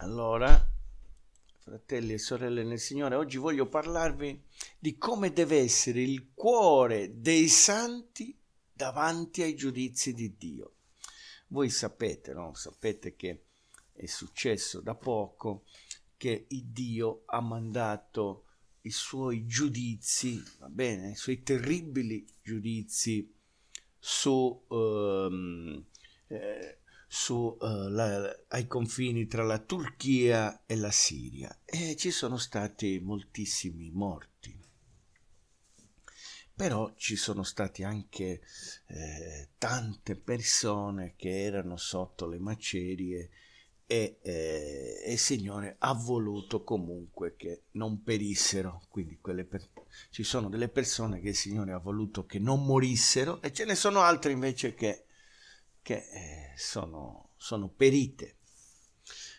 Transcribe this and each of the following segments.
Allora, fratelli e sorelle nel Signore, oggi voglio parlarvi di come deve essere il cuore dei santi davanti ai giudizi di Dio. Voi sapete, no? Sapete che è successo da poco che Dio ha mandato i suoi giudizi, va bene, i suoi terribili giudizi su... Um, eh, su, uh, la, ai confini tra la Turchia e la Siria e ci sono stati moltissimi morti. Però ci sono state anche eh, tante persone che erano sotto le macerie e, eh, il Signore ha voluto comunque che non perissero. Quindi per... ci sono delle persone che il Signore ha voluto che non morissero e ce ne sono altre invece che che eh, sono, sono perite.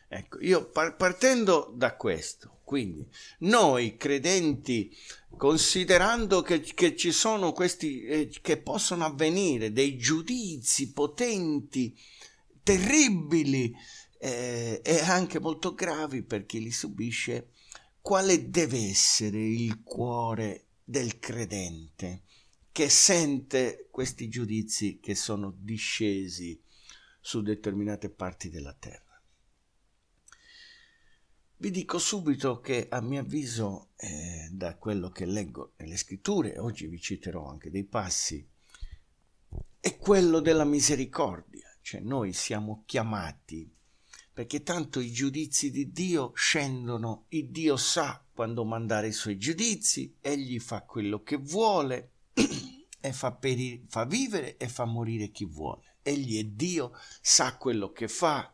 Ecco, io par- partendo da questo, quindi noi credenti, considerando che, che ci sono questi, eh, che possono avvenire dei giudizi potenti, terribili eh, e anche molto gravi per chi li subisce, quale deve essere il cuore del credente? che sente questi giudizi che sono discesi su determinate parti della terra. Vi dico subito che a mio avviso, eh, da quello che leggo nelle scritture, oggi vi citerò anche dei passi, è quello della misericordia, cioè noi siamo chiamati, perché tanto i giudizi di Dio scendono, il Dio sa quando mandare i suoi giudizi, egli fa quello che vuole, e fa, perire, fa vivere e fa morire chi vuole. Egli è Dio, sa quello che fa.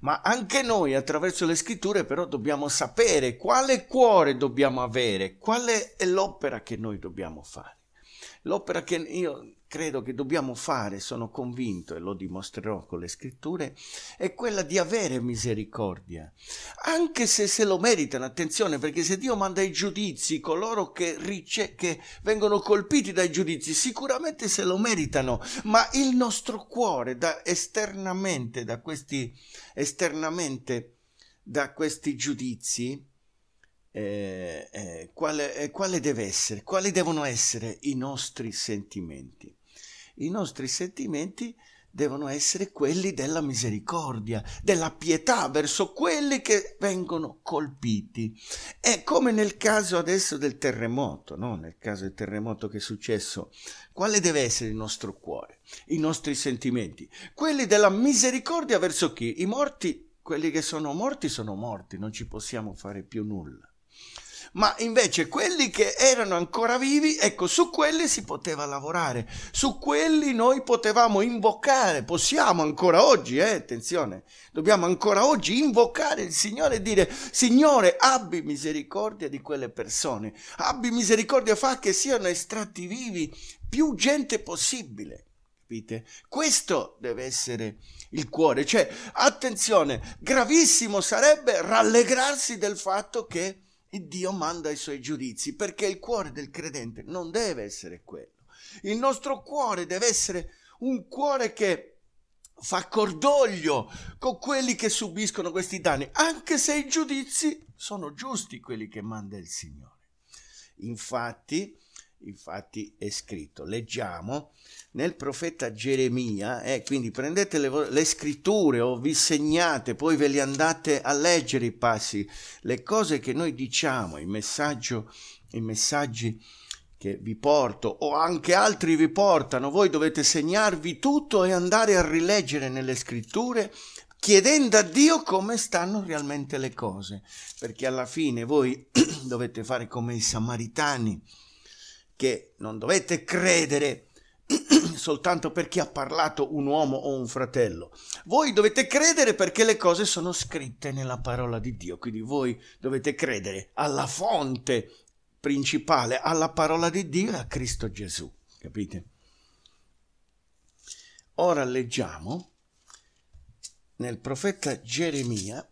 Ma anche noi attraverso le scritture però dobbiamo sapere quale cuore dobbiamo avere, qual è l'opera che noi dobbiamo fare. L'opera che io credo che dobbiamo fare, sono convinto e lo dimostrerò con le scritture, è quella di avere misericordia, anche se se lo meritano, attenzione, perché se Dio manda i giudizi, coloro che, rice- che vengono colpiti dai giudizi, sicuramente se lo meritano, ma il nostro cuore da esternamente, da questi, esternamente, da questi giudizi, eh, eh, eh, quale deve essere, quali devono essere i nostri sentimenti. I nostri sentimenti devono essere quelli della misericordia, della pietà verso quelli che vengono colpiti. È come nel caso adesso del terremoto, no? nel caso del terremoto che è successo, quale deve essere il nostro cuore, i nostri sentimenti? Quelli della misericordia verso chi? I morti, quelli che sono morti sono morti, non ci possiamo fare più nulla ma invece quelli che erano ancora vivi, ecco, su quelli si poteva lavorare, su quelli noi potevamo invocare, possiamo ancora oggi, eh, attenzione, dobbiamo ancora oggi invocare il Signore e dire, Signore, abbi misericordia di quelle persone, abbi misericordia, fa che siano estratti vivi più gente possibile. Capite? Questo deve essere il cuore. Cioè, attenzione, gravissimo sarebbe rallegrarsi del fatto che Dio manda i suoi giudizi perché il cuore del credente non deve essere quello. Il nostro cuore deve essere un cuore che fa cordoglio con quelli che subiscono questi danni, anche se i giudizi sono giusti quelli che manda il Signore. Infatti, infatti è scritto, leggiamo nel profeta Geremia, eh, quindi prendete le, le, scritture o vi segnate, poi ve li andate a leggere i passi, le cose che noi diciamo, i, i messaggi che vi porto o anche altri vi portano, voi dovete segnarvi tutto e andare a rileggere nelle scritture chiedendo a Dio come stanno realmente le cose, perché alla fine voi dovete fare come i samaritani, che non dovete credere soltanto perché ha parlato un uomo o un fratello. Voi dovete credere perché le cose sono scritte nella parola di Dio, quindi voi dovete credere alla fonte principale, alla parola di Dio e a Cristo Gesù, capite? Ora leggiamo nel profeta Geremia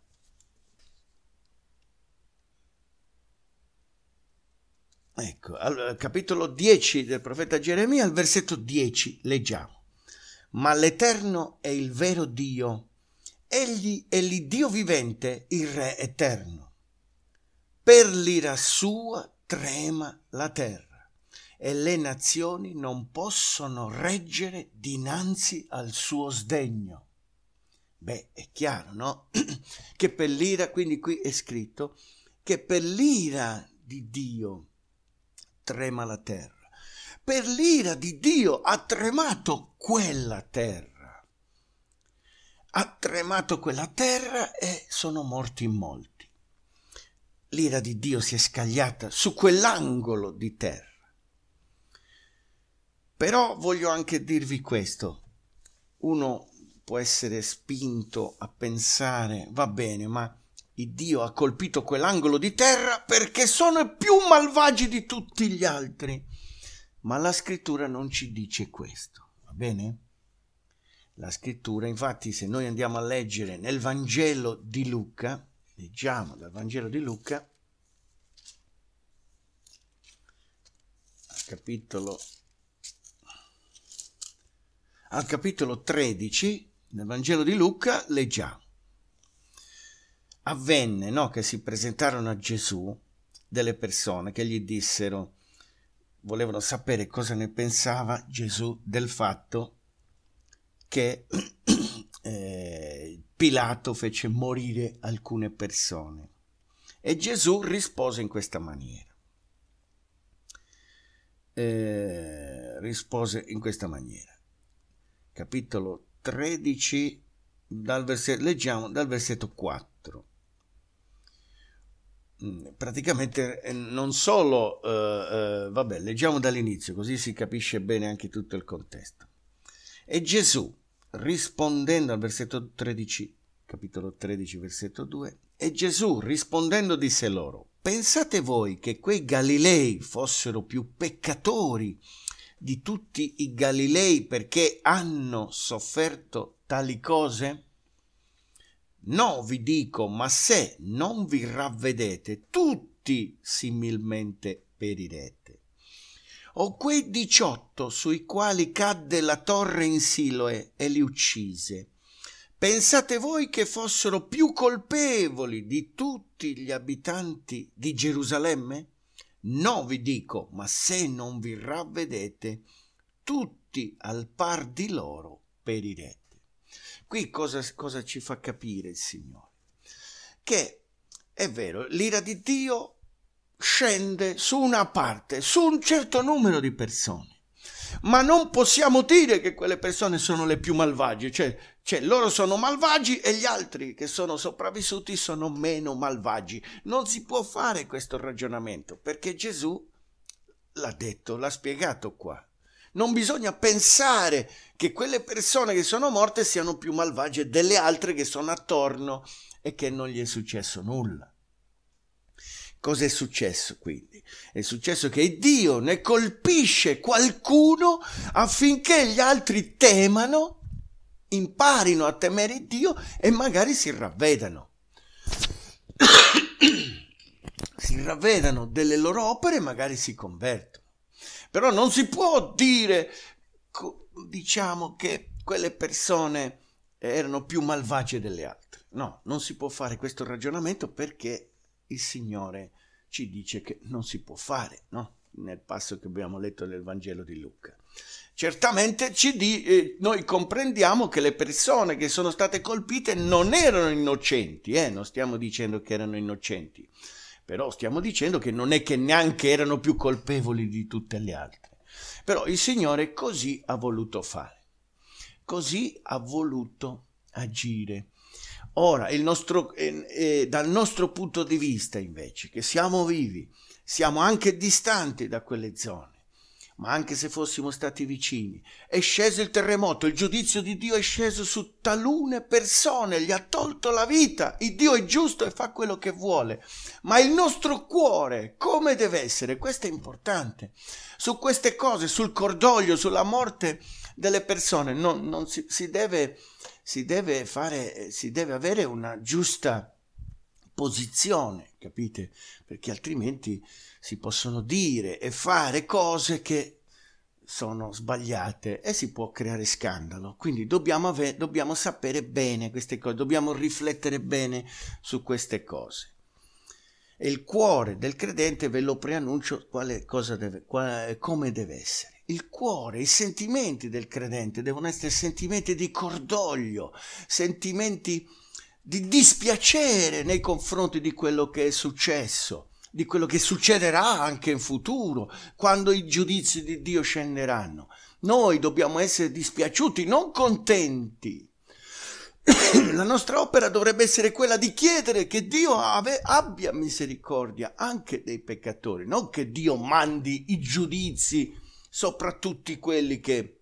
Ecco, al capitolo 10 del profeta Geremia, al versetto 10, leggiamo. Ma l'Eterno è il vero Dio, egli è l'Iddio vivente, il Re eterno. Per l'ira sua trema la terra e le nazioni non possono reggere dinanzi al suo sdegno. Beh, è chiaro, no? che per l'ira, quindi qui è scritto, che per l'ira di Dio, trema la terra. Per l'ira di Dio ha tremato quella terra. Ha tremato quella terra e sono morti molti. L'ira di Dio si è scagliata su quell'angolo di terra. Però voglio anche dirvi questo. Uno può essere spinto a pensare, va bene, ma Iddio ha colpito quell'angolo di terra perché sono più malvagi di tutti gli altri. Ma la scrittura non ci dice questo, va bene? La scrittura, infatti, se noi andiamo a leggere nel Vangelo di Luca, leggiamo dal Vangelo di Luca, capitolo, al capitolo 13, nel Vangelo di Luca, leggiamo avvenne no, che si presentarono a Gesù delle persone che gli dissero, volevano sapere cosa ne pensava Gesù del fatto che eh, Pilato fece morire alcune persone. E Gesù rispose in questa maniera. Eh, rispose in questa maniera. Capitolo 13, dal versetto, leggiamo dal versetto 4 Mm, praticamente eh, non solo, eh, eh, vabbè, leggiamo dall'inizio così si capisce bene anche tutto il contesto. E Gesù, rispondendo al versetto 13, capitolo 13, versetto 2, e Gesù rispondendo disse loro, pensate voi che quei Galilei fossero più peccatori di tutti i Galilei perché hanno sofferto tali cose? No, vi dico, ma se non vi ravvedete, tutti similmente perirete. O quei diciotto sui quali cadde la torre in Siloe e li uccise, pensate voi che fossero più colpevoli di tutti gli abitanti di Gerusalemme? No, vi dico, ma se non vi ravvedete, tutti al par di loro perirete. Qui cosa, cosa ci fa capire il Signore? Che è vero, l'ira di Dio scende su una parte, su un certo numero di persone ma non possiamo dire che quelle persone sono le più malvagie, cioè, cioè, loro sono malvagi e gli altri che sono sopravvissuti sono meno malvagi. Non si può fare questo ragionamento perché Gesù l'ha detto, l'ha spiegato qua. Non bisogna pensare che quelle persone che sono morte siano più malvagie delle altre che sono attorno e che non gli è successo nulla. Cos'è successo quindi? È successo che Dio ne colpisce qualcuno affinché gli altri temano, imparino a temere Dio e magari si ravvedano. si ravvedano delle loro opere e magari si convertono. Però non si può dire diciamo che quelle persone erano più malvagie delle altre. No, non si può fare questo ragionamento perché il Signore ci dice che non si può fare, no? nel passo che abbiamo letto nel Vangelo di Luca. Certamente di, eh, noi comprendiamo che le persone che sono state colpite non erano innocenti, eh? non stiamo dicendo che erano innocenti, però stiamo dicendo che non è che neanche erano più colpevoli di tutte le altre. Però il Signore così ha voluto fare, così ha voluto agire. Ora, nostro, eh, eh, dal nostro punto di vista invece, che siamo vivi, siamo anche distanti da quelle zone, ma anche se fossimo stati vicini. È sceso il terremoto, il giudizio di Dio è sceso su talune persone, gli ha tolto la vita. Il Dio è giusto e fa quello che vuole. Ma il nostro cuore, come deve essere? Questo è importante. Su queste cose, sul cordoglio, sulla morte delle persone, non, non si, si, deve, si, deve fare, si deve avere una giusta posizione, capite? Perché altrimenti si possono dire e fare cose che sono sbagliate e si può creare scandalo. Quindi dobbiamo, ave- dobbiamo sapere bene queste cose, dobbiamo riflettere bene su queste cose. E il cuore del credente, ve lo preannuncio, quale cosa deve, quale, come deve essere. Il cuore, i sentimenti del credente devono essere sentimenti di cordoglio, sentimenti di dispiacere nei confronti di quello che è successo di quello che succederà anche in futuro, quando i giudizi di Dio scenderanno. Noi dobbiamo essere dispiaciuti, non contenti. La nostra opera dovrebbe essere quella di chiedere che Dio ave, abbia misericordia anche dei peccatori, non che Dio mandi i giudizi soprattutto quelli che,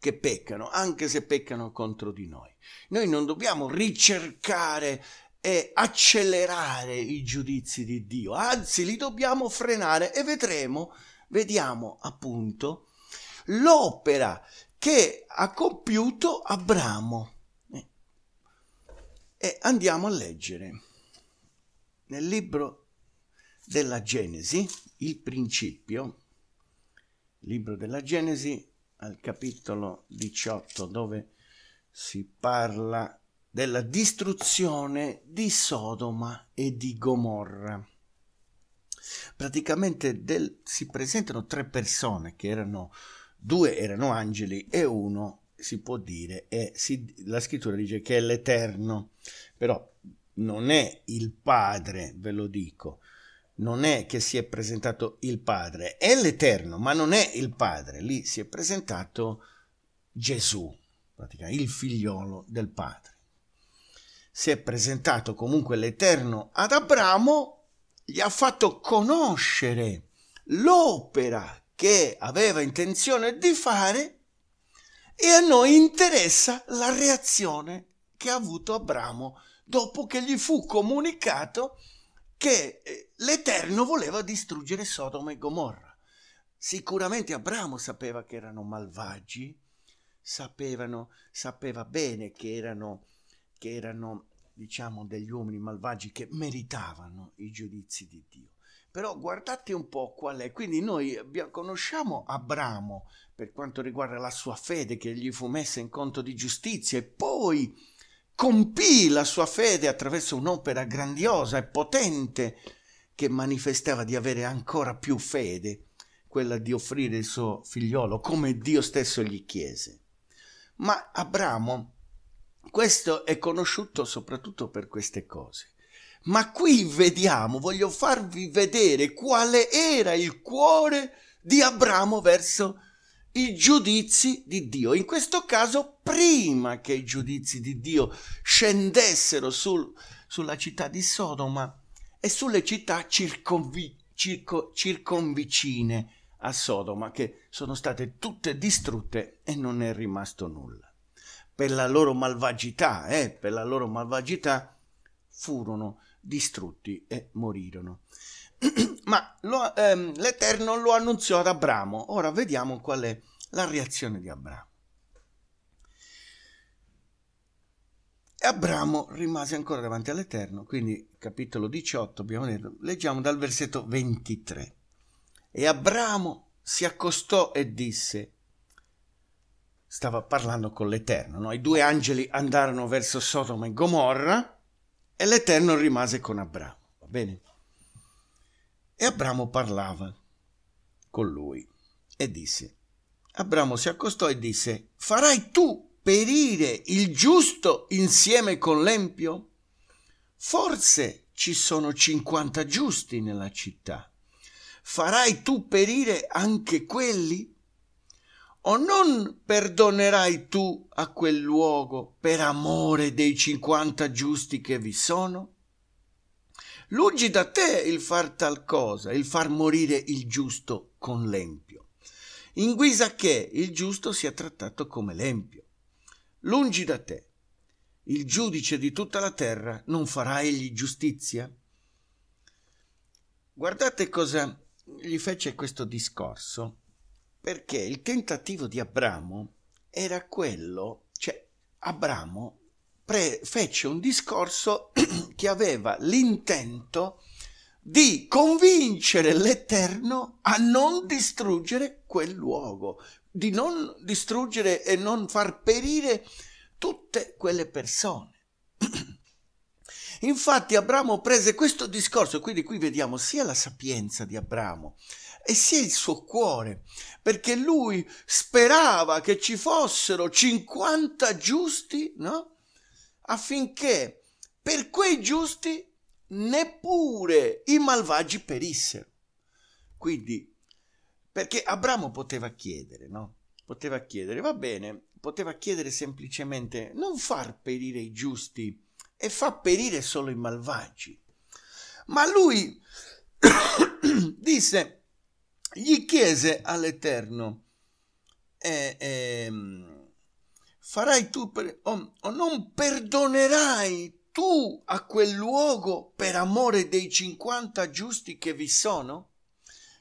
che peccano, anche se peccano contro di noi. Noi non dobbiamo ricercare e accelerare i giudizi di Dio, anzi li dobbiamo frenare e vedremo, vediamo appunto l'opera che ha compiuto Abramo. E andiamo a leggere nel libro della Genesi, il principio, libro della Genesi al capitolo 18 dove si parla della distruzione di Sodoma e di Gomorra. Praticamente del, si presentano tre persone che erano due erano angeli e uno si può dire e la scrittura dice che è l'Eterno, però non è il Padre, ve lo dico. Non è che si è presentato il Padre, è l'Eterno, ma non è il Padre. Lì si è presentato Gesù, praticamente il figliolo del Padre si è presentato comunque l'Eterno ad Abramo, gli ha fatto conoscere l'opera che aveva intenzione di fare e a noi interessa la reazione che ha avuto Abramo dopo che gli fu comunicato che eh, l'Eterno voleva distruggere Sodoma e Gomorra. Sicuramente Abramo sapeva che erano malvagi, sapevano, sapeva bene che erano che erano diciamo degli uomini malvagi che meritavano i giudizi di Dio. Però guardate un po' qual è, quindi noi conosciamo Abramo per quanto riguarda la sua fede che gli fu messa in conto di giustizia e poi compì la sua fede attraverso un'opera grandiosa e potente che manifestava di avere ancora più fede, quella di offrire il suo figliolo come Dio stesso gli chiese. Ma Abramo questo è conosciuto soprattutto per queste cose. Ma qui vediamo, voglio farvi vedere quale era il cuore di Abramo verso i giudizi di Dio. In questo caso, prima che i giudizi di Dio scendessero sul, sulla città di Sodoma e sulle città circonvi, circo, circonvicine a Sodoma, che sono state tutte distrutte e non è rimasto nulla per la loro malvagità, eh, per la loro malvagità, furono distrutti e morirono. Ma lo, ehm, l'Eterno lo annunziò ad Abramo. Ora vediamo qual è la reazione di Abramo. E Abramo rimase ancora davanti all'Eterno, quindi capitolo 18, abbiamo detto, leggiamo dal versetto 23. E Abramo si accostò e disse, stava parlando con l'Eterno. No? I due angeli andarono verso Sodoma e Gomorra e l'Eterno rimase con Abramo. Va bene? E Abramo parlava con lui e disse, Abramo si accostò e disse, farai tu perire il giusto insieme con l'empio? Forse ci sono 50 giusti nella città. Farai tu perire anche quelli? o non perdonerai tu a quel luogo per amore dei cinquanta giusti che vi sono? Lungi da te il far tal cosa, il far morire il giusto con l'empio, in guisa che il giusto sia trattato come l'empio. Lungi da te, il giudice di tutta la terra non farà egli giustizia? Guardate cosa gli fece questo discorso perché il tentativo di Abramo era quello, cioè Abramo pre- fece un discorso che aveva l'intento di convincere l'Eterno a non distruggere quel luogo, di non distruggere e non far perire tutte quelle persone. Infatti Abramo prese questo discorso, quindi qui vediamo sia la sapienza di Abramo e sia il suo cuore, perché lui sperava che ci fossero 50 giusti, no? Affinché per quei giusti neppure i malvagi perissero. Quindi, perché Abramo poteva chiedere, no? Poteva chiedere, va bene, poteva chiedere semplicemente non far perire i giusti e fa perire solo i malvagi. Ma lui disse, gli chiese all'Eterno, eh, eh, farai tu per, o, o non perdonerai tu a quel luogo per amore dei 50 giusti che vi sono?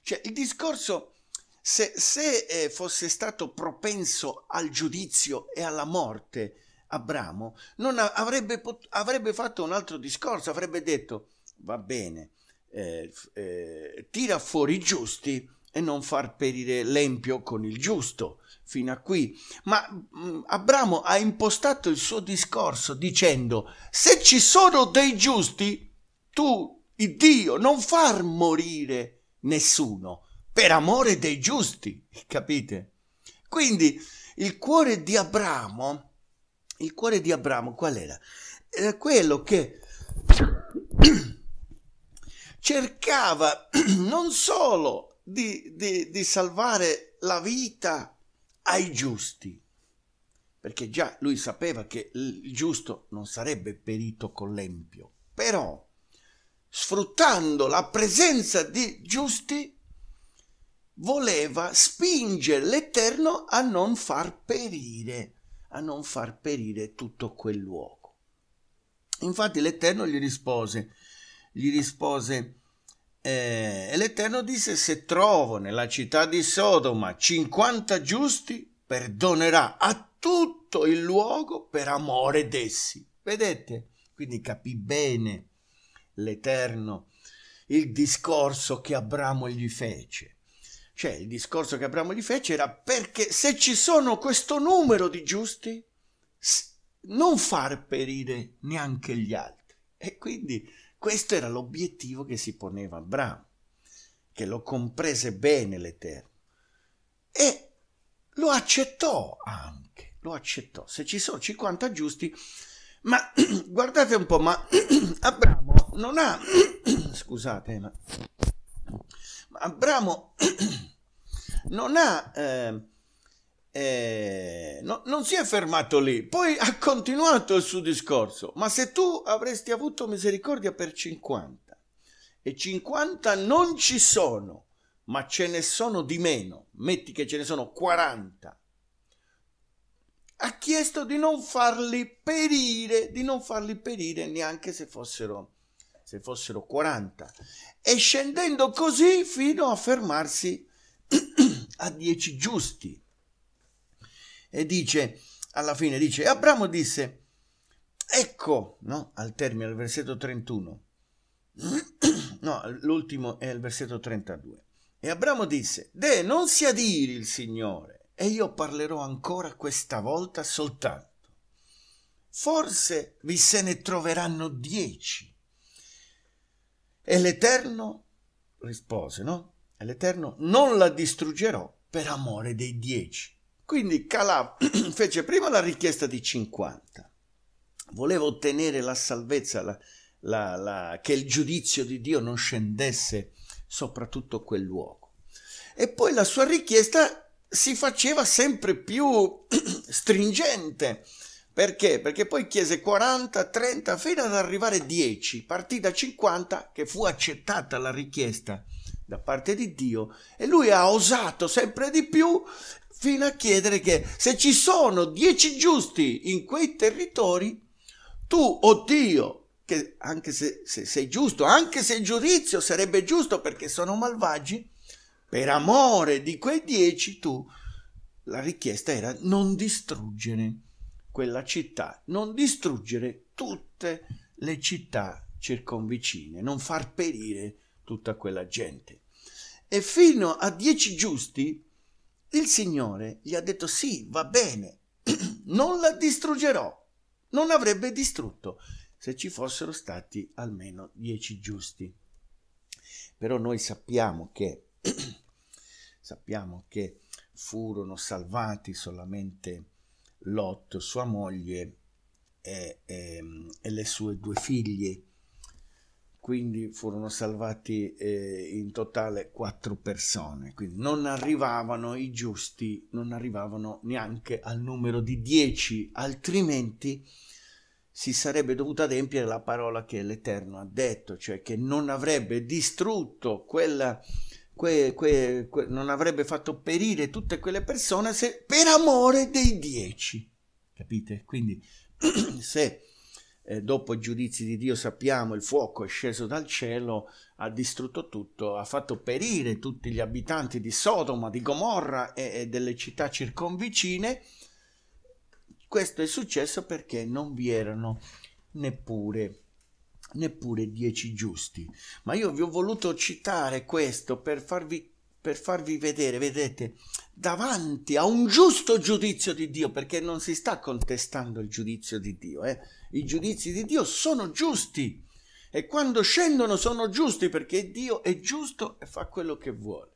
Cioè il discorso, se, se eh, fosse stato propenso al giudizio e alla morte, Abramo non avrebbe, pot- avrebbe fatto un altro discorso, avrebbe detto va bene, eh, eh, tira fuori i giusti e non far perire l'empio con il giusto fino a qui. Ma mh, mm, Abramo ha impostato il suo discorso dicendo: Se ci sono dei giusti, tu, il Dio, non far morire nessuno per amore dei giusti, capite? Quindi il cuore di Abramo il cuore di Abramo qual era? Era quello che cercava non solo di, di, di salvare la vita ai giusti, perché già lui sapeva che il giusto non sarebbe perito con l'empio, però sfruttando la presenza di giusti voleva spingere l'Eterno a non far perire a non far perire tutto quel luogo. Infatti l'Eterno gli rispose, gli rispose eh, e l'Eterno disse se trovo nella città di Sodoma 50 giusti, perdonerà a tutto il luogo per amore d'essi. Vedete? Quindi capì bene l'Eterno il discorso che Abramo gli fece. Cioè, il discorso che Abramo gli fece era perché se ci sono questo numero di giusti, non far perire neanche gli altri. E quindi questo era l'obiettivo che si poneva Abramo, che lo comprese bene l'Eterno. E lo accettò anche, lo accettò. Se ci sono 50 giusti, ma guardate un po', ma Abramo non ha... scusate, ma Abramo non ha... Eh, eh, no, non si è fermato lì, poi ha continuato il suo discorso. Ma se tu avresti avuto misericordia per 50 e 50 non ci sono, ma ce ne sono di meno, metti che ce ne sono 40, ha chiesto di non farli perire, di non farli perire neanche se fossero se fossero 40, e scendendo così fino a fermarsi a 10 giusti. E dice, alla fine dice, Abramo disse, ecco, no? al termine al versetto 31, no, l'ultimo è il versetto 32. E Abramo disse, De, non si adiri il Signore, e io parlerò ancora questa volta soltanto. Forse vi se ne troveranno dieci e l'Eterno rispose, no? E l'Eterno non la distruggerò per amore dei dieci. Quindi Calà fece prima la richiesta di 50. Voleva ottenere la salvezza, la, la, la, che il giudizio di Dio non scendesse soprattutto quel luogo. E poi la sua richiesta si faceva sempre più stringente, perché? Perché poi chiese 40, 30, fino ad arrivare a 10, partì da 50, che fu accettata la richiesta da parte di Dio e lui ha osato sempre di più fino a chiedere che se ci sono 10 giusti in quei territori, tu, oh Dio, che anche se, se sei giusto, anche se il giudizio sarebbe giusto perché sono malvagi, per amore di quei 10 tu, la richiesta era non distruggere quella città, non distruggere tutte le città circonvicine, non far perire tutta quella gente. E fino a dieci giusti il Signore gli ha detto sì, va bene, non la distruggerò, non avrebbe distrutto se ci fossero stati almeno dieci giusti. Però noi sappiamo che, sappiamo che furono salvati solamente Lot, sua moglie e, e, ehm, e le sue due figlie. Quindi furono salvati eh, in totale quattro persone. Quindi non arrivavano i giusti, non arrivavano neanche al numero di dieci, altrimenti si sarebbe dovuta adempiere la parola che l'Eterno ha detto, cioè che non avrebbe distrutto quella que, que, que, non avrebbe fatto perire tutte quelle persone se per amore dei dieci. Capite? Quindi se eh, dopo i giudizi di Dio sappiamo il fuoco è sceso dal cielo, ha distrutto tutto, ha fatto perire tutti gli abitanti di Sodoma, di Gomorra e, e delle città circonvicine, questo è successo perché non vi erano neppure neppure dieci giusti. Ma io vi ho voluto citare questo per farvi, per farvi vedere, vedete, davanti a un giusto giudizio di Dio, perché non si sta contestando il giudizio di Dio, eh? i giudizi di Dio sono giusti e quando scendono sono giusti perché Dio è giusto e fa quello che vuole.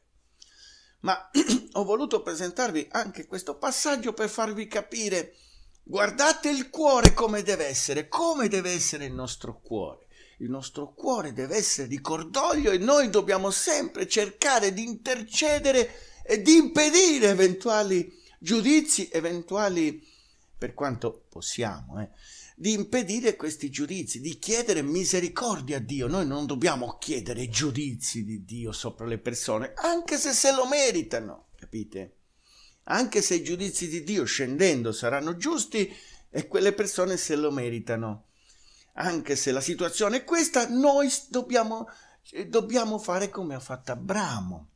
Ma ho voluto presentarvi anche questo passaggio per farvi capire, guardate il cuore come deve essere, come deve essere il nostro cuore. Il nostro cuore deve essere di cordoglio e noi dobbiamo sempre cercare di intercedere e di impedire eventuali giudizi, eventuali, per quanto possiamo, eh, di impedire questi giudizi, di chiedere misericordia a Dio. Noi non dobbiamo chiedere giudizi di Dio sopra le persone, anche se se lo meritano, capite? Anche se i giudizi di Dio scendendo saranno giusti e quelle persone se lo meritano anche se la situazione è questa, noi dobbiamo, eh, dobbiamo fare come ha fatto Abramo.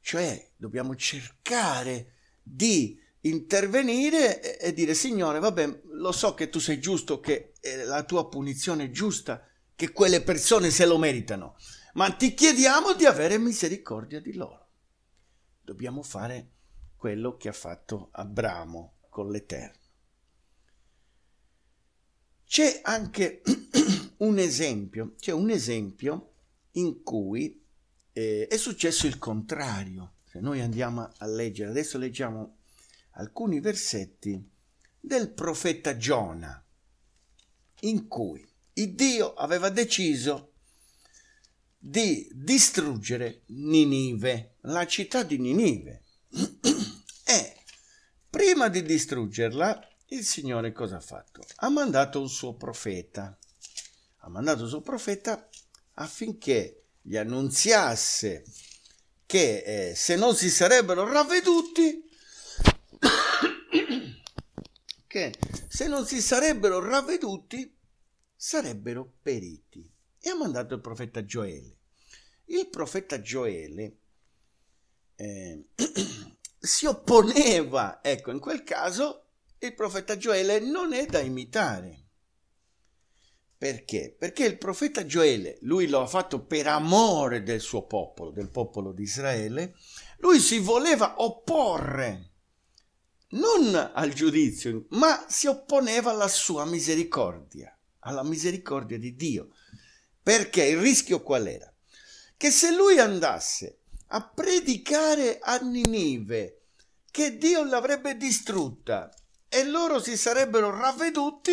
Cioè, dobbiamo cercare di intervenire e dire Signore, vabbè, lo so che tu sei giusto, che eh, la tua punizione è giusta, che quelle persone se lo meritano, ma ti chiediamo di avere misericordia di loro. Dobbiamo fare quello che ha fatto Abramo con l'Eterno. C'è anche un esempio, c'è un esempio in cui eh, è successo il contrario. Se noi andiamo a leggere, adesso leggiamo alcuni versetti del profeta Giona, in cui il Dio aveva deciso di distruggere Ninive, la città di Ninive. e prima di distruggerla, il Signore cosa ha fatto? Ha mandato un suo profeta, ha mandato il suo profeta affinché gli annunziasse che eh, se non si sarebbero ravveduti, che se non si sarebbero ravveduti sarebbero periti. E ha mandato il profeta Gioele. Il profeta Gioele eh, si opponeva, ecco, in quel caso il profeta Gioele non è da imitare. Perché? Perché il profeta Gioele, lui lo ha fatto per amore del suo popolo, del popolo di Israele, lui si voleva opporre non al giudizio, ma si opponeva alla sua misericordia, alla misericordia di Dio. Perché il rischio qual era? Che se lui andasse a predicare a Ninive che Dio l'avrebbe distrutta e loro si sarebbero ravveduti,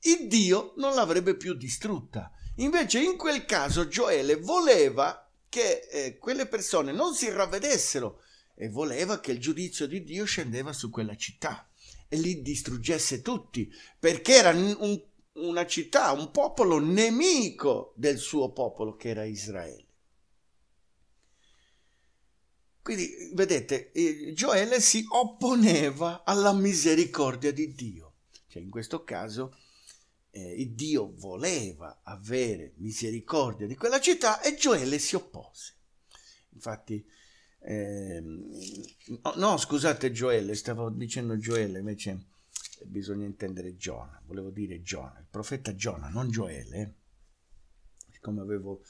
il Dio non l'avrebbe più distrutta. Invece in quel caso Gioele voleva che eh, quelle persone non si ravvedessero e voleva che il giudizio di Dio scendeva su quella città e li distruggesse tutti, perché era un, una città, un popolo nemico del suo popolo che era Israele. Quindi, vedete, Gioele eh, si opponeva alla misericordia di Dio. Cioè, in questo caso, eh, Dio voleva avere misericordia di quella città e Gioele si oppose. Infatti, eh, no, no, scusate Gioele, stavo dicendo Gioele, invece eh, bisogna intendere Giona, volevo dire Giona, il profeta Giona, non Gioele, eh. siccome avevo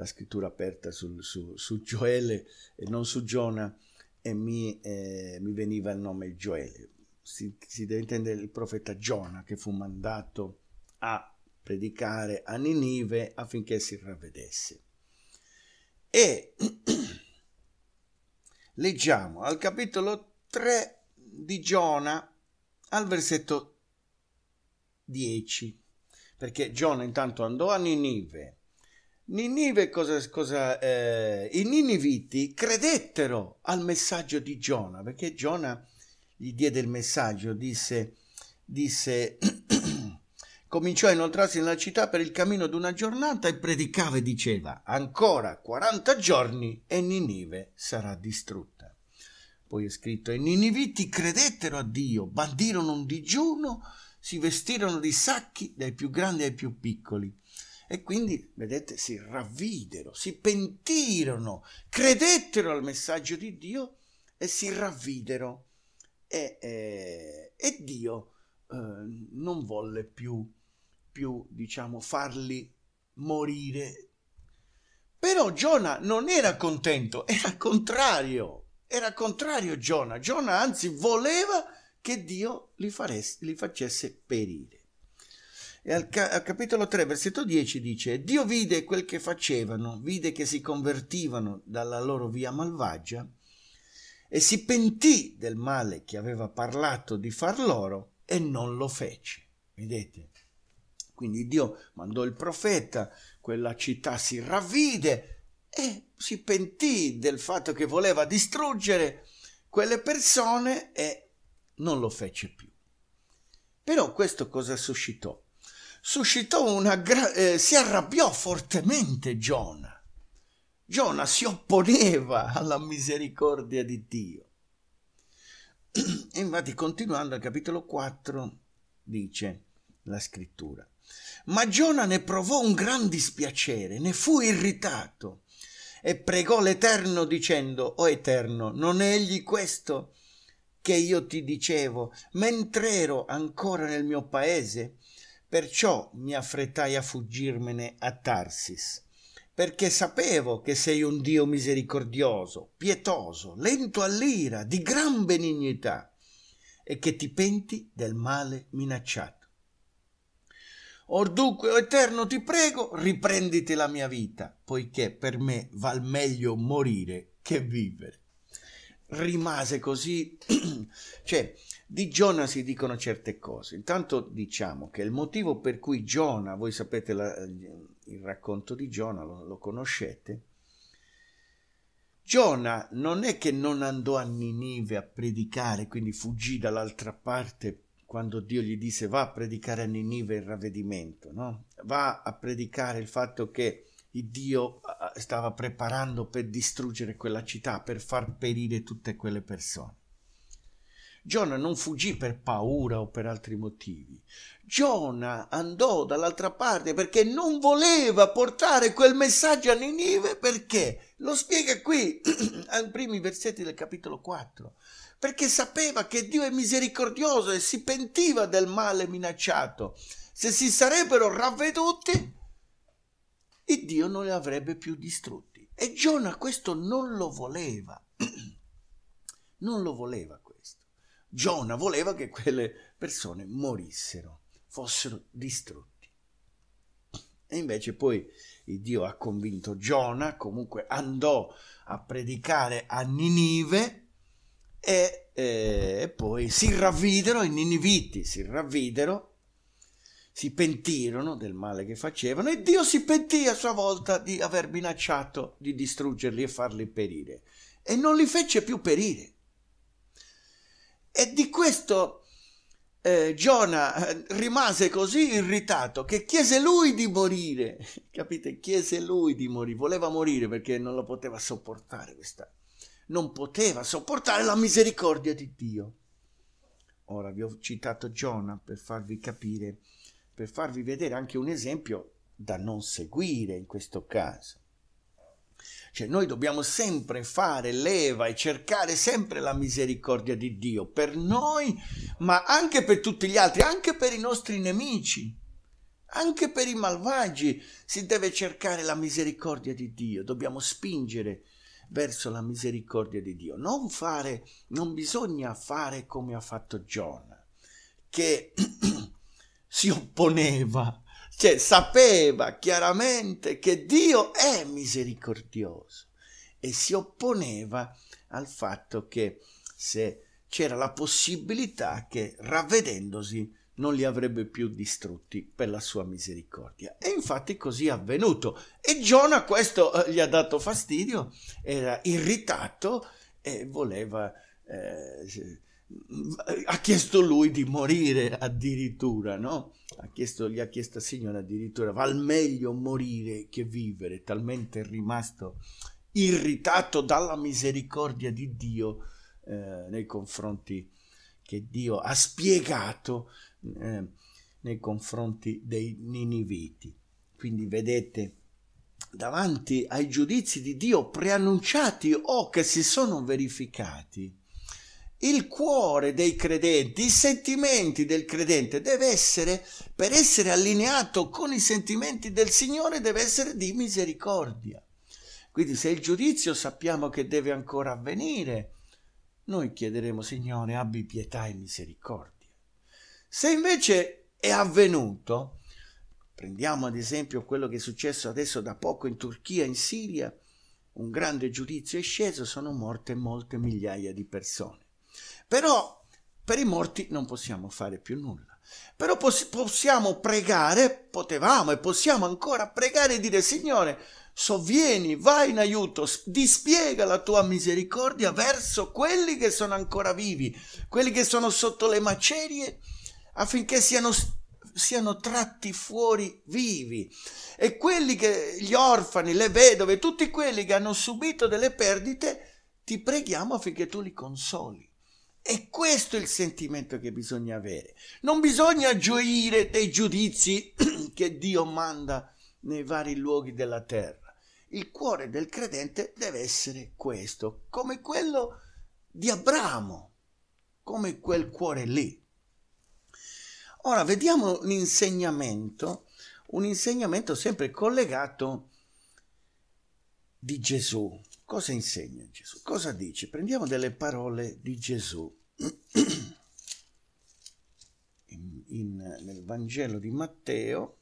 la scrittura aperta su, su, su Gioele e non su Giona e mi, eh, mi veniva il nome Gioele. Si, si, deve intendere il profeta Giona che fu mandato a predicare a Ninive affinché si ravvedesse. E leggiamo al capitolo 3 di Giona al versetto 10, perché Giona intanto andò a Ninive Ninive cosa, cosa eh, i Niniviti credettero al messaggio di Giona, perché Giona gli diede il messaggio, disse, disse cominciò a inoltrarsi nella città per il cammino di una giornata e predicava e diceva ancora 40 giorni e Ninive sarà distrutta. Poi è scritto, i Niniviti credettero a Dio, bandirono un digiuno, si vestirono di sacchi dai più grandi ai più piccoli e quindi, vedete, si ravvidero, si pentirono, credettero al messaggio di Dio e si ravvidero. E, e, e Dio eh, non volle più, più, diciamo, farli morire. Però Giona non era contento, era contrario. Era contrario Giona. Giona anzi voleva che Dio li, faresse, li facesse perire. E al, ca- al, capitolo 3, versetto 10 dice, Dio vide quel che facevano, vide che si convertivano dalla loro via malvagia e si pentì del male che aveva parlato di far loro e non lo fece. Vedete? Quindi Dio mandò il profeta, quella città si ravvide e si pentì del fatto che voleva distruggere quelle persone e non lo fece più. Però questo cosa suscitò? suscitò una gra- eh, si arrabbiò fortemente Giona. Giona si opponeva alla misericordia di Dio. E infatti, continuando al capitolo 4, dice la scrittura. Ma Giona ne provò un gran dispiacere, ne fu irritato e pregò l'Eterno dicendo, O Eterno, non è egli questo che io ti dicevo, mentre ero ancora nel mio paese? Perciò mi affrettai a fuggirmene a Tarsis, perché sapevo che sei un Dio misericordioso, pietoso, lento all'ira, di gran benignità, e che ti penti del male minacciato. Or dunque, o Eterno, ti prego, riprenditi la mia vita, poiché per me val meglio morire che vivere rimase così, cioè di Giona si dicono certe cose. Intanto diciamo che il motivo per cui Giona, voi sapete la, il racconto di Giona, lo, lo conoscete, Giona non è che non andò a Ninive a predicare, quindi fuggì dall'altra parte quando Dio gli disse va a predicare a Ninive il ravvedimento, no? va a predicare il fatto che il Dio eh, stava preparando per distruggere quella città, per far perire tutte quelle persone. Giona non fuggì per paura o per altri motivi. Giona andò dall'altra parte perché non voleva portare quel messaggio a Ninive perché, lo spiega qui, ai primi versetti del capitolo 4, perché sapeva che Dio è misericordioso e si pentiva del male minacciato. Se si sarebbero ravveduti, e Dio non li avrebbe più distrutti. E Giona questo non lo voleva. non lo voleva questo. Giona voleva che quelle persone morissero, fossero distrutti. E invece poi Dio ha convinto Giona, comunque andò a predicare a Ninive e, eh, e poi si ravvidero i niniviti, si ravvidero si pentirono del male che facevano e Dio si pentì a sua volta di aver minacciato di distruggerli e farli perire e non li fece più perire. E di questo eh, Giona eh, rimase così irritato che chiese lui di morire, capite? Chiese lui di morire, voleva morire perché non lo poteva sopportare questa, non poteva sopportare la misericordia di Dio. Ora vi ho citato Giona per farvi capire per farvi vedere anche un esempio da non seguire in questo caso. Cioè noi dobbiamo sempre fare leva e cercare sempre la misericordia di Dio per noi, ma anche per tutti gli altri, anche per i nostri nemici, anche per i malvagi si deve cercare la misericordia di Dio, dobbiamo spingere verso la misericordia di Dio. Non fare, non bisogna fare come ha fatto Giona, che si opponeva, cioè sapeva chiaramente che Dio è misericordioso e si opponeva al fatto che se c'era la possibilità che ravvedendosi non li avrebbe più distrutti per la sua misericordia. E infatti così è avvenuto. E Giona questo eh, gli ha dato fastidio, era irritato e voleva eh, ha chiesto lui di morire addirittura, no? Ha chiesto, gli ha chiesto al Signore addirittura, val meglio morire che vivere, talmente è rimasto irritato dalla misericordia di Dio eh, nei confronti che Dio ha spiegato eh, nei confronti dei niniviti. Quindi vedete, davanti ai giudizi di Dio preannunciati o che si sono verificati, il cuore dei credenti, i sentimenti del credente deve essere, per essere allineato con i sentimenti del Signore, deve essere di misericordia. Quindi se il giudizio sappiamo che deve ancora avvenire, noi chiederemo Signore abbi pietà e misericordia. Se invece è avvenuto, prendiamo ad esempio quello che è successo adesso da poco in Turchia, in Siria, un grande giudizio è sceso, sono morte molte migliaia di persone. Però per i morti non possiamo fare più nulla. Però poss- possiamo pregare, potevamo e possiamo ancora pregare e dire Signore, sovvieni, vai in aiuto, dispiega la tua misericordia verso quelli che sono ancora vivi, quelli che sono sotto le macerie, affinché siano, siano tratti fuori vivi. E quelli che, gli orfani, le vedove, tutti quelli che hanno subito delle perdite, ti preghiamo affinché tu li consoli. E questo è il sentimento che bisogna avere. Non bisogna gioire dei giudizi che Dio manda nei vari luoghi della terra. Il cuore del credente deve essere questo, come quello di Abramo, come quel cuore lì. Ora vediamo l'insegnamento, un insegnamento sempre collegato di Gesù, Cosa insegna Gesù? Cosa dice? Prendiamo delle parole di Gesù in, in, nel Vangelo di Matteo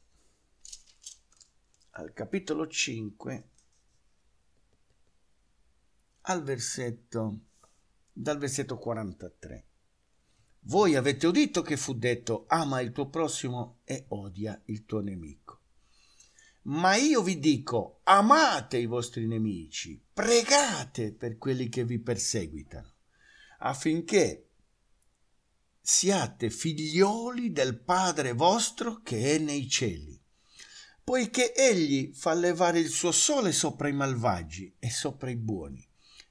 al capitolo 5 al versetto dal versetto 43. Voi avete udito che fu detto ama il tuo prossimo e odia il tuo nemico. Ma io vi dico, amate i vostri nemici, pregate per quelli che vi perseguitano, affinché siate figlioli del Padre vostro che è nei cieli, poiché egli fa levare il suo sole sopra i malvagi e sopra i buoni,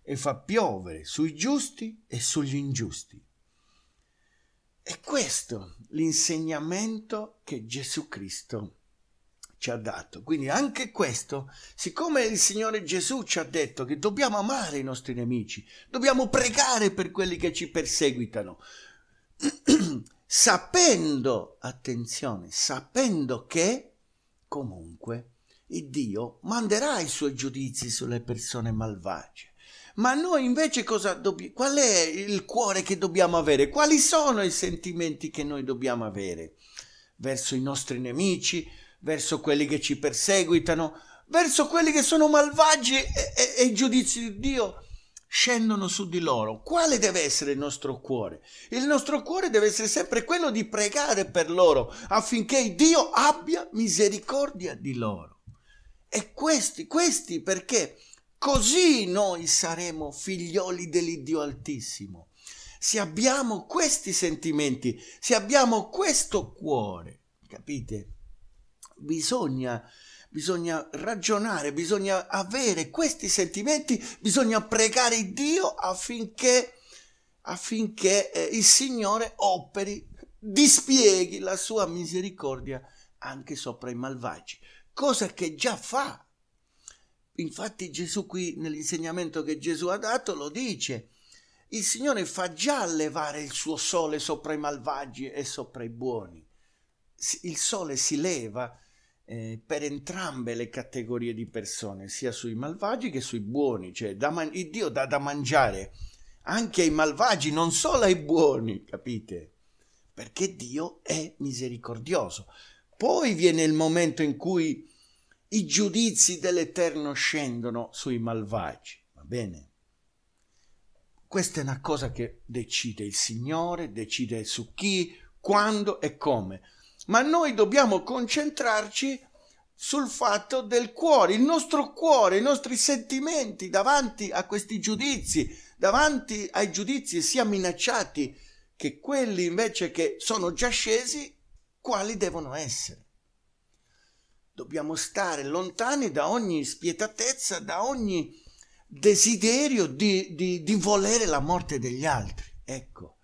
e fa piovere sui giusti e sugli ingiusti. E questo l'insegnamento che Gesù Cristo ha ci ha dato. Quindi anche questo, siccome il Signore Gesù ci ha detto che dobbiamo amare i nostri nemici, dobbiamo pregare per quelli che ci perseguitano, sapendo, attenzione, sapendo che comunque il Dio manderà i suoi giudizi sulle persone malvagie. Ma noi invece cosa dobbiamo, qual è il cuore che dobbiamo avere? Quali sono i sentimenti che noi dobbiamo avere verso i nostri nemici, verso quelli che ci perseguitano, verso quelli che sono malvagi e, e, e, i giudizi di Dio scendono su di loro. Quale deve essere il nostro cuore? Il nostro cuore deve essere sempre quello di pregare per loro affinché Dio abbia misericordia di loro. E questi, questi perché così noi saremo figlioli dell'Iddio Altissimo. Se abbiamo questi sentimenti, se abbiamo questo cuore, capite? bisogna, bisogna ragionare, bisogna avere questi sentimenti, bisogna pregare Dio affinché, affinché eh, il Signore operi, dispieghi la sua misericordia anche sopra i malvagi, cosa che già fa. Infatti Gesù qui nell'insegnamento che Gesù ha dato lo dice, il Signore fa già levare il suo sole sopra i malvagi e sopra i buoni. Il sole si leva eh, per entrambe le categorie di persone, sia sui malvagi che sui buoni, cioè da man- Dio dà da mangiare anche ai malvagi, non solo ai buoni, capite? Perché Dio è misericordioso. Poi viene il momento in cui i giudizi dell'Eterno scendono sui malvagi, va bene? Questa è una cosa che decide il Signore, decide su chi, quando e come ma noi dobbiamo concentrarci sul fatto del cuore, il nostro cuore, i nostri sentimenti davanti a questi giudizi, davanti ai giudizi sia minacciati che quelli invece che sono già scesi, quali devono essere. Dobbiamo stare lontani da ogni spietatezza, da ogni desiderio di, di, di volere la morte degli altri. Ecco,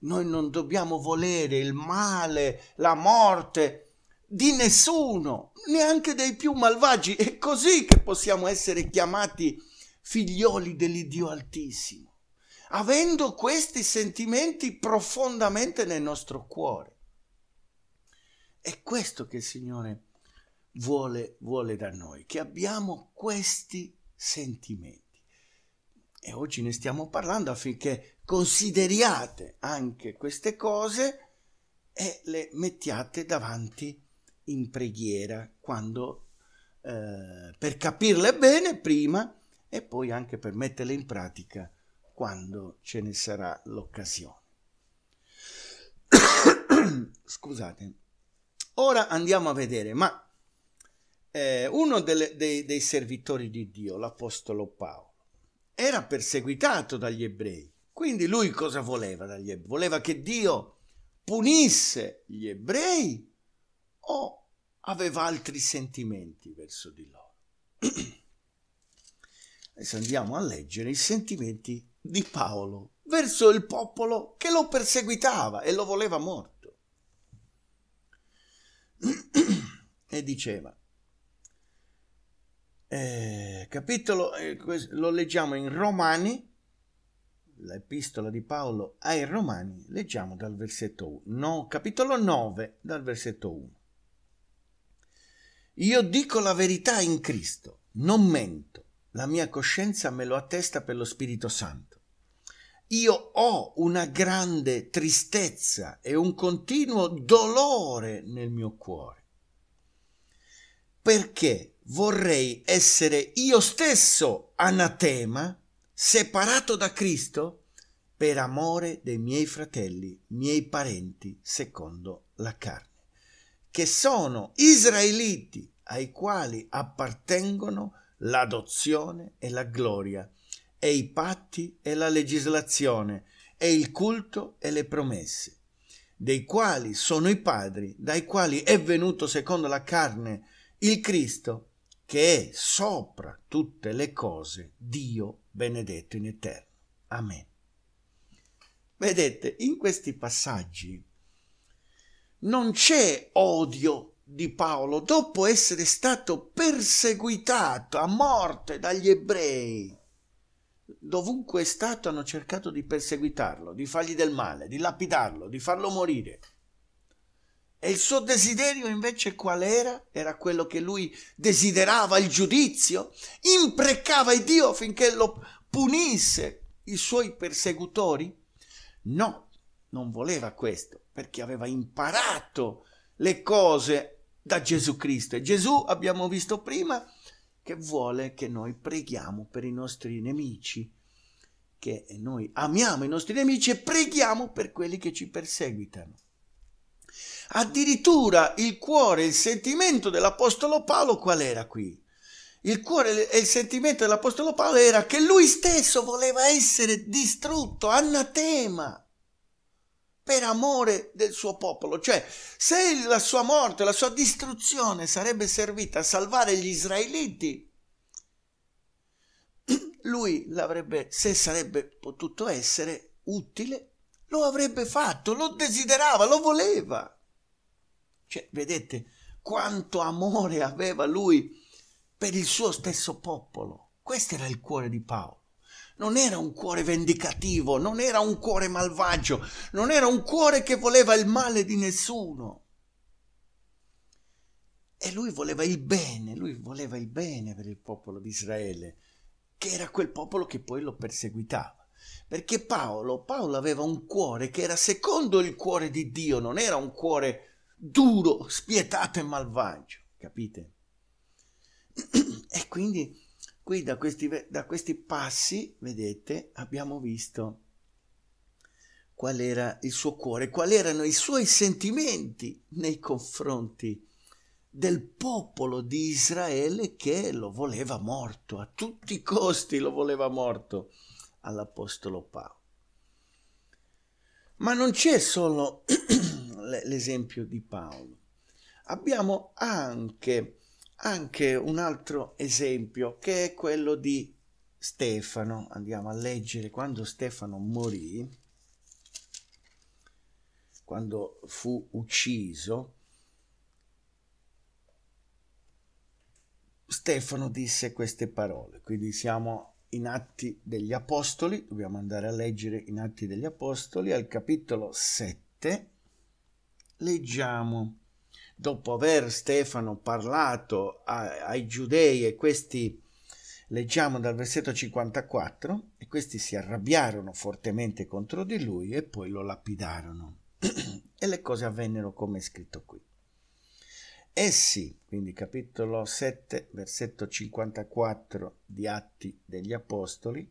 noi non dobbiamo volere il male, la morte di nessuno, neanche dei più malvagi. È così che possiamo essere chiamati figlioli dell'Iddio Altissimo, avendo questi sentimenti profondamente nel nostro cuore. È questo che il Signore vuole, vuole da noi, che abbiamo questi sentimenti. E oggi ne stiamo parlando affinché consideriate anche queste cose e le mettiate davanti in preghiera quando eh, per capirle bene prima e poi anche per metterle in pratica quando ce ne sarà l'occasione. Scusate. Ora andiamo a vedere, ma eh, uno delle, dei, dei servitori di Dio, l'Apostolo Paolo, era perseguitato dagli ebrei. Quindi lui cosa voleva dagli ebrei? Voleva che Dio punisse gli ebrei o aveva altri sentimenti verso di loro? Adesso andiamo a leggere i sentimenti di Paolo verso il popolo che lo perseguitava e lo voleva morto. e diceva, eh, capitolo, eh, lo leggiamo in Romani, l'epistola di Paolo ai Romani, leggiamo dal versetto 1, no, capitolo 9, dal versetto 1. Io dico la verità in Cristo, non mento, la mia coscienza me lo attesta per lo Spirito Santo. Io ho una grande tristezza e un continuo dolore nel mio cuore perché vorrei essere io stesso anatema, separato da Cristo, per amore dei miei fratelli, miei parenti, secondo la carne, che sono israeliti ai quali appartengono l'adozione e la gloria, e i patti e la legislazione, e il culto e le promesse, dei quali sono i padri, dai quali è venuto secondo la carne il Cristo che è sopra tutte le cose, Dio benedetto in eterno. Amen. Vedete, in questi passaggi non c'è odio di Paolo dopo essere stato perseguitato a morte dagli ebrei. Dovunque è stato hanno cercato di perseguitarlo, di fargli del male, di lapidarlo, di farlo morire. E il suo desiderio invece qual era? Era quello che lui desiderava, il giudizio. Imprecava il Dio affinché lo punisse i suoi persecutori? No, non voleva questo, perché aveva imparato le cose da Gesù Cristo. E Gesù, abbiamo visto prima, che vuole che noi preghiamo per i nostri nemici, che noi amiamo i nostri nemici e preghiamo per quelli che ci perseguitano. Addirittura il cuore, il sentimento dell'Apostolo Paolo qual era qui? Il cuore e il sentimento dell'Apostolo Paolo era che lui stesso voleva essere distrutto, anatema, per amore del suo popolo. Cioè, se la sua morte, la sua distruzione sarebbe servita a salvare gli israeliti, lui l'avrebbe, se sarebbe potuto essere utile, lo avrebbe fatto, lo desiderava, lo voleva. Cioè, vedete quanto amore aveva lui per il suo stesso popolo. Questo era il cuore di Paolo. Non era un cuore vendicativo, non era un cuore malvagio, non era un cuore che voleva il male di nessuno. E lui voleva il bene, lui voleva il bene per il popolo di Israele, che era quel popolo che poi lo perseguitava. Perché Paolo, Paolo aveva un cuore che era secondo il cuore di Dio, non era un cuore duro, spietato e malvagio, capite? E quindi qui da questi, da questi passi, vedete, abbiamo visto qual era il suo cuore, quali erano i suoi sentimenti nei confronti del popolo di Israele che lo voleva morto, a tutti i costi lo voleva morto all'Apostolo Paolo. Ma non c'è solo l'esempio di Paolo, abbiamo anche, anche un altro esempio che è quello di Stefano. Andiamo a leggere quando Stefano morì, quando fu ucciso. Stefano disse queste parole, quindi siamo in Atti degli Apostoli, dobbiamo andare a leggere in Atti degli Apostoli, al capitolo 7, leggiamo, dopo aver Stefano parlato a, ai giudei e questi, leggiamo dal versetto 54, e questi si arrabbiarono fortemente contro di lui e poi lo lapidarono. e le cose avvennero come è scritto qui essi, eh quindi capitolo 7, versetto 54 di Atti degli Apostoli,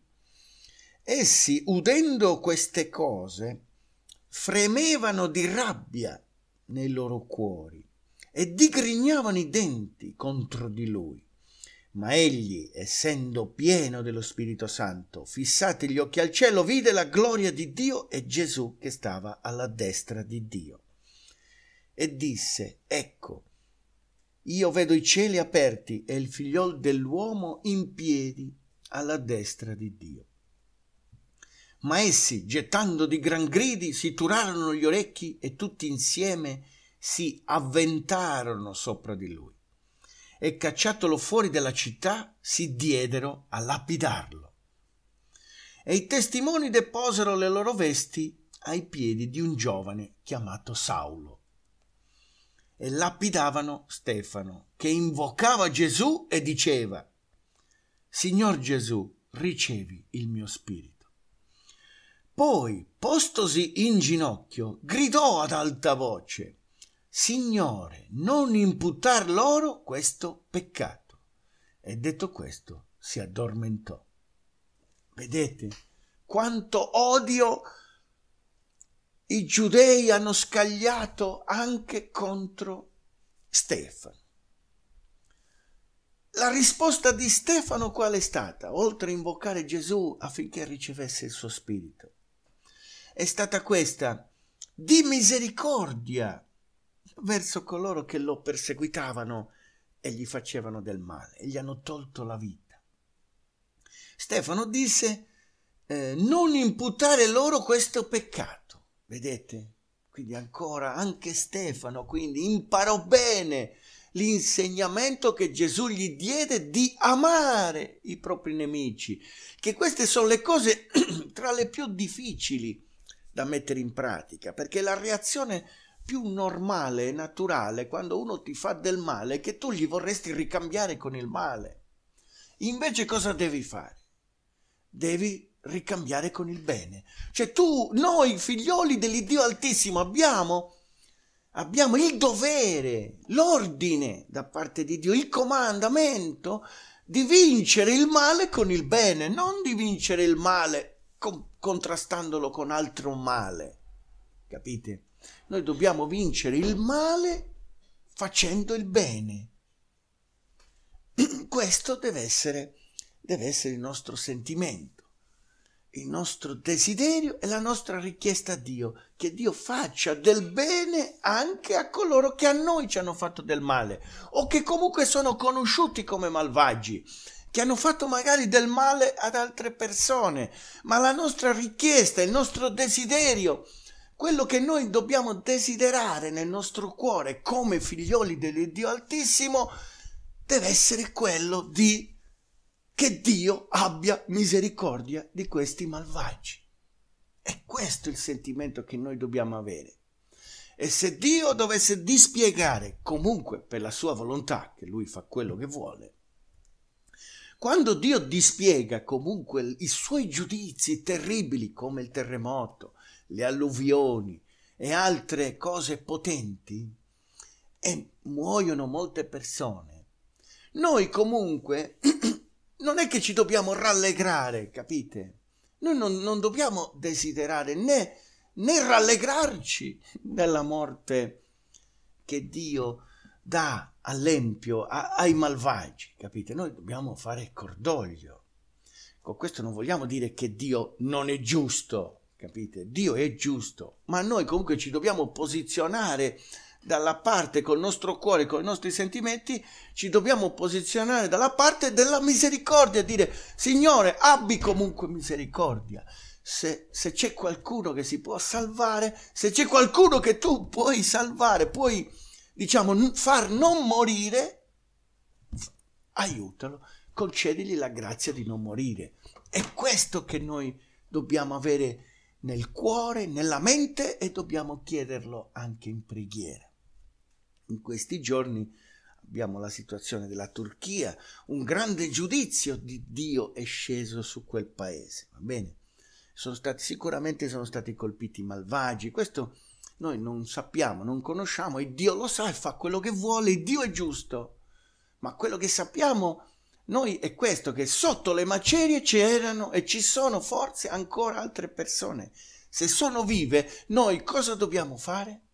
essi, udendo queste cose, fremevano di rabbia nei loro cuori e digrignavano i denti contro di lui. Ma egli, essendo pieno dello Spirito Santo, fissati gli occhi al cielo, vide la gloria di Dio e Gesù che stava alla destra di Dio. E disse, ecco, io vedo i cieli aperti e il figliol dell'uomo in piedi alla destra di Dio. Ma essi, gettando di gran gridi, si turarono gli orecchi e tutti insieme si avventarono sopra di lui. E cacciatolo fuori della città, si diedero a lapidarlo. E i testimoni deposero le loro vesti ai piedi di un giovane chiamato Saulo e lapidavano Stefano, che invocava Gesù e diceva, Signor Gesù, ricevi il mio spirito. Poi, postosi in ginocchio, gridò ad alta voce, Signore, non imputar loro questo peccato. E detto questo, si addormentò. Vedete quanto odio i giudei hanno scagliato anche contro Stefano. La risposta di Stefano qual è stata? Oltre a invocare Gesù affinché ricevesse il suo spirito, è stata questa di misericordia verso coloro che lo perseguitavano e gli facevano del male e gli hanno tolto la vita. Stefano disse eh, non imputare loro questo peccato. Vedete? Quindi ancora anche Stefano quindi imparò bene l'insegnamento che Gesù gli diede di amare i propri nemici, che queste sono le cose tra le più difficili da mettere in pratica, perché la reazione più normale e naturale quando uno ti fa del male è che tu gli vorresti ricambiare con il male. Invece cosa devi fare? Devi ricambiare con il bene. Cioè tu, noi figlioli dell'Iddio Altissimo, abbiamo, abbiamo il dovere, l'ordine da parte di Dio, il comandamento di vincere il male con il bene, non di vincere il male con, contrastandolo con altro male. Capite? Noi dobbiamo vincere il male facendo il bene. Questo deve essere, deve essere il nostro sentimento il nostro desiderio e la nostra richiesta a Dio, che Dio faccia del bene anche a coloro che a noi ci hanno fatto del male o che comunque sono conosciuti come malvagi, che hanno fatto magari del male ad altre persone, ma la nostra richiesta, il nostro desiderio, quello che noi dobbiamo desiderare nel nostro cuore come figlioli dell'Iddio Altissimo, deve essere quello di che Dio abbia misericordia di questi malvagi. È questo il sentimento che noi dobbiamo avere. E se Dio dovesse dispiegare, comunque per la sua volontà, che lui fa quello che vuole, quando Dio dispiega comunque i suoi giudizi terribili come il terremoto, le alluvioni e altre cose potenti, e muoiono molte persone, noi comunque non è che ci dobbiamo rallegrare, capite? Noi non, non dobbiamo desiderare né, né rallegrarci della morte che Dio dà all'empio, a, ai malvagi, capite? Noi dobbiamo fare cordoglio. Con questo non vogliamo dire che Dio non è giusto, capite? Dio è giusto, ma noi comunque ci dobbiamo posizionare dalla parte col nostro cuore, con i nostri sentimenti, ci dobbiamo posizionare dalla parte della misericordia e dire Signore, abbi comunque misericordia. Se, se, c'è qualcuno che si può salvare, se c'è qualcuno che tu puoi salvare, puoi, diciamo, far non morire, aiutalo, concedigli la grazia di non morire. È questo che noi dobbiamo avere nel cuore, nella mente e dobbiamo chiederlo anche in preghiera. In questi giorni abbiamo la situazione della Turchia, un grande giudizio di Dio è sceso su quel paese, va bene? Sono stati, sicuramente sono stati colpiti i malvagi, questo noi non sappiamo, non conosciamo e Dio lo sa e fa quello che vuole, Dio è giusto. Ma quello che sappiamo noi è questo, che sotto le macerie c'erano e ci sono forse ancora altre persone. Se sono vive, noi cosa dobbiamo fare?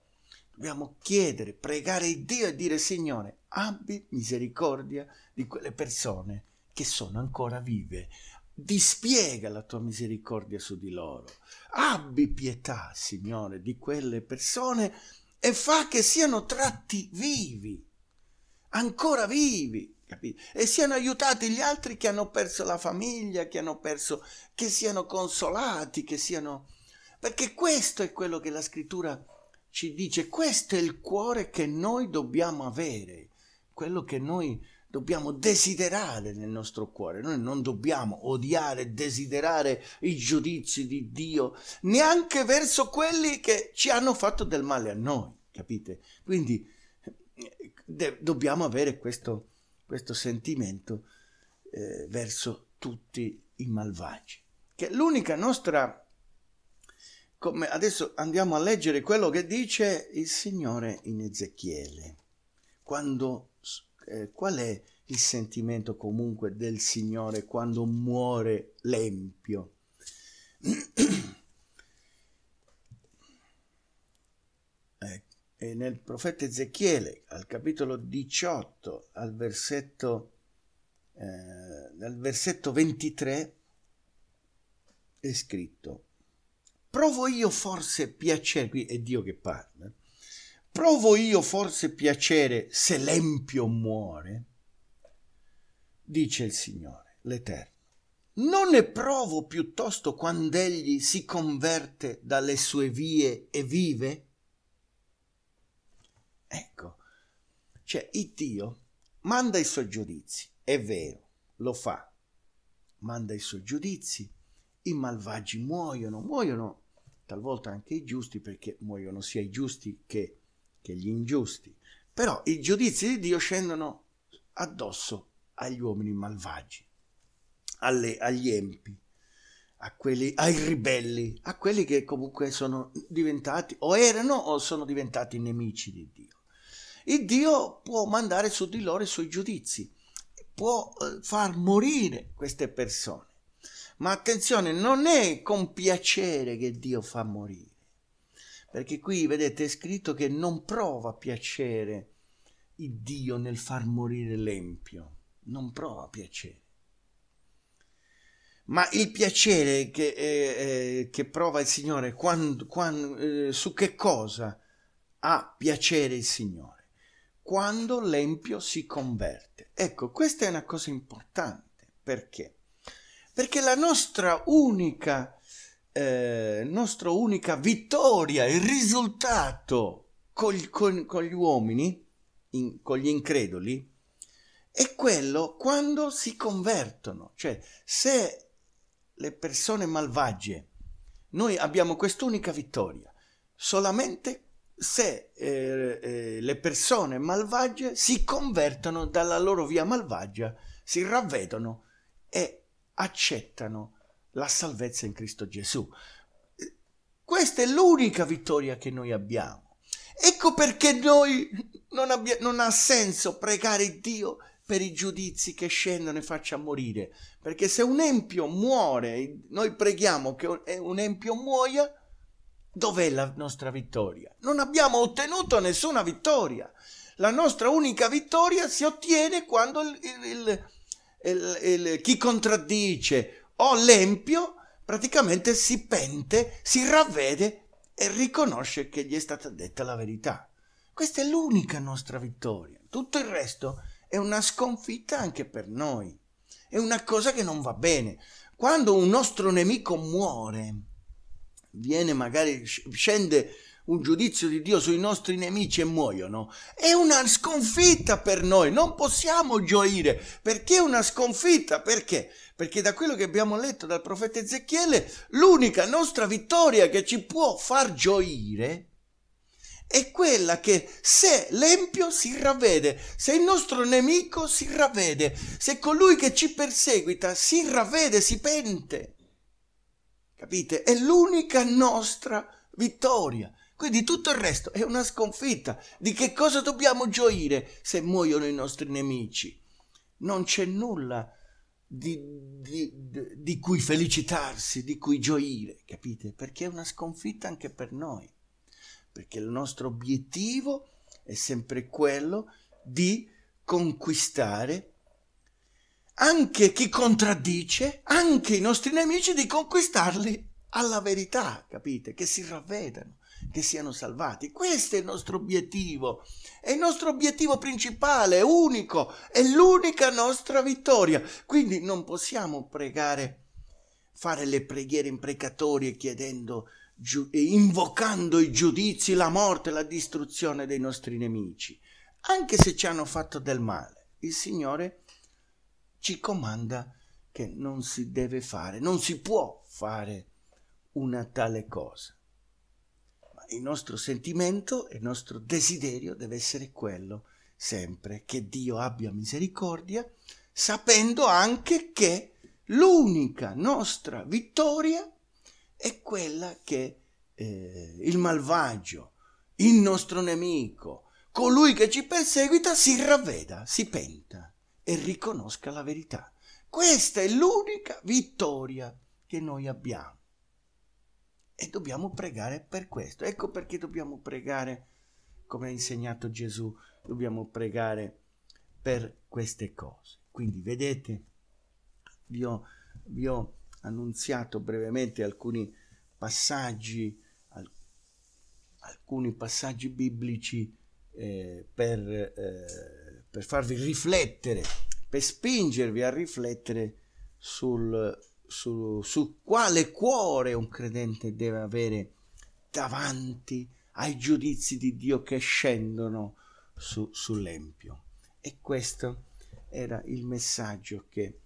Dobbiamo chiedere, pregare Dio e dire Signore, abbi misericordia di quelle persone che sono ancora vive. Dispiega la tua misericordia su di loro. Abbi pietà, Signore, di quelle persone e fa che siano tratti vivi, ancora vivi, E siano aiutati gli altri che hanno perso la famiglia, che hanno perso, che siano consolati, che siano... Perché questo è quello che la scrittura ci dice questo è il cuore che noi dobbiamo avere, quello che noi dobbiamo desiderare nel nostro cuore. Noi non dobbiamo odiare, desiderare i giudizi di Dio, neanche verso quelli che ci hanno fatto del male a noi, capite? Quindi de- dobbiamo avere questo, questo sentimento eh, verso tutti i malvagi. Che l'unica nostra come adesso andiamo a leggere quello che dice il Signore in Ezechiele. Quando, eh, qual è il sentimento comunque del Signore quando muore l'empio? E eh, nel profeta Ezechiele, al capitolo 18, al versetto, eh, versetto 23, è scritto provo io forse piacere, qui è Dio che parla, provo io forse piacere se l'empio muore, dice il Signore, l'Eterno. Non ne provo piuttosto quando egli si converte dalle sue vie e vive? Ecco, cioè il Dio manda i suoi giudizi, è vero, lo fa, manda i suoi giudizi, i malvagi muoiono, muoiono talvolta anche i giusti, perché muoiono sia i giusti che, che gli ingiusti. Però i giudizi di Dio scendono addosso agli uomini malvagi, alle, agli empi, quelli, ai ribelli, a quelli che comunque sono diventati o erano o sono diventati nemici di Dio. E Dio può mandare su di loro i suoi giudizi, può eh, far morire queste persone. Ma attenzione, non è con piacere che Dio fa morire. Perché qui, vedete, è scritto che non prova piacere il Dio nel far morire l'empio. Non prova piacere. Ma il piacere che, eh, eh che prova il Signore, quando, quando, eh, su che cosa ha piacere il Signore? Quando l'empio si converte. Ecco, questa è una cosa importante. Perché? perché la nostra unica, eh, nostra unica vittoria, il risultato col, con, con gli uomini, in, con gli increduli, è quello quando si convertono. Cioè, se le persone malvagie, noi abbiamo quest'unica vittoria, solamente se eh, eh, le persone malvagie si convertono dalla loro via malvagia, si ravvedono e accettano la salvezza in Cristo Gesù. Questa è l'unica vittoria che noi abbiamo. Ecco perché noi non, abbia, non ha senso pregare Dio per i giudizi che scendono e faccia morire. Perché se un empio muore, noi preghiamo che un eh, empio muoia, dov'è la nostra vittoria? Non abbiamo ottenuto nessuna vittoria. La nostra unica vittoria si ottiene quando il, il, il, il, chi contraddice o l'empio praticamente si pente, si ravvede e riconosce che gli è stata detta la verità. Questa è l'unica nostra vittoria. Tutto il resto è una sconfitta anche per noi. È una cosa che non va bene. Quando un nostro nemico muore, viene magari, scende un giudizio di Dio sui nostri nemici e muoiono, è una sconfitta per noi, non possiamo gioire, perché è una sconfitta, perché? Perché da quello che abbiamo letto dal profeta Ezechiele, l'unica nostra vittoria che ci può far gioire è quella che se l'empio si ravvede, se il nostro nemico si ravvede, se colui che ci perseguita si ravvede, si pente. Capite? È l'unica nostra vittoria. Quindi tutto il resto è una sconfitta. Di che cosa dobbiamo gioire se muoiono i nostri nemici? Non c'è nulla di, di, di cui felicitarsi, di cui gioire, capite? Perché è una sconfitta anche per noi. Perché il nostro obiettivo è sempre quello di conquistare anche chi contraddice, anche i nostri nemici, di conquistarli alla verità, capite? Che si ravvedano che siano salvati. Questo è il nostro obiettivo, è il nostro obiettivo principale, unico, è l'unica nostra vittoria. Quindi non possiamo pregare, fare le preghiere imprecatorie chiedendo, giu, invocando i giudizi, la morte, la distruzione dei nostri nemici. Anche se ci hanno fatto del male, il Signore ci comanda che non si deve fare, non si può fare una tale cosa il nostro sentimento e il nostro desiderio deve essere quello sempre che Dio abbia misericordia, sapendo anche che l'unica nostra vittoria è quella che eh, il malvagio, il nostro nemico, colui che ci perseguita si ravveda, si penta e riconosca la verità. Questa è l'unica vittoria che noi abbiamo. E dobbiamo pregare per questo. Ecco perché dobbiamo pregare, come ha insegnato Gesù, dobbiamo pregare per queste cose. Quindi vedete, vi ho, vi ho annunziato brevemente alcuni passaggi, al, alcuni passaggi biblici eh, per, eh, per farvi riflettere, per spingervi a riflettere sul su, su quale cuore un credente deve avere davanti ai giudizi di Dio che scendono su, sull'Empio. E questo era il messaggio che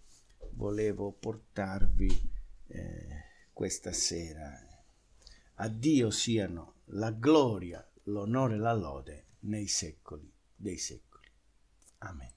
volevo portarvi eh, questa sera. A Dio siano la gloria, l'onore e la lode nei secoli dei secoli. Amen.